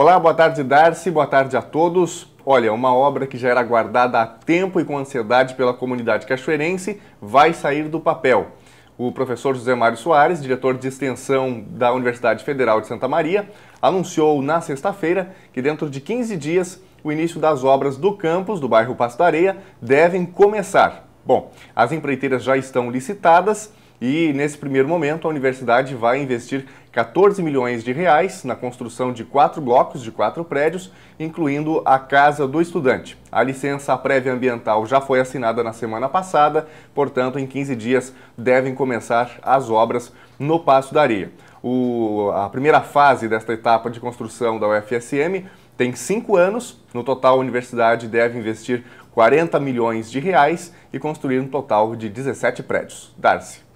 Olá, boa tarde Darcy, boa tarde a todos. Olha, uma obra que já era aguardada há tempo e com ansiedade pela comunidade cachoeirense vai sair do papel. O professor José Mário Soares, diretor de extensão da Universidade Federal de Santa Maria, anunciou na sexta-feira que dentro de 15 dias o início das obras do campus do bairro Pasto da Areia devem começar. Bom, as empreiteiras já estão licitadas e nesse primeiro momento, a universidade vai investir 14 milhões de reais na construção de quatro blocos de quatro prédios, incluindo a Casa do Estudante. A licença prévia ambiental já foi assinada na semana passada, portanto, em 15 dias devem começar as obras no Passo da Areia. O, a primeira fase desta etapa de construção da UFSM tem cinco anos. No total, a universidade deve investir 40 milhões de reais e construir um total de 17 prédios. Darcy.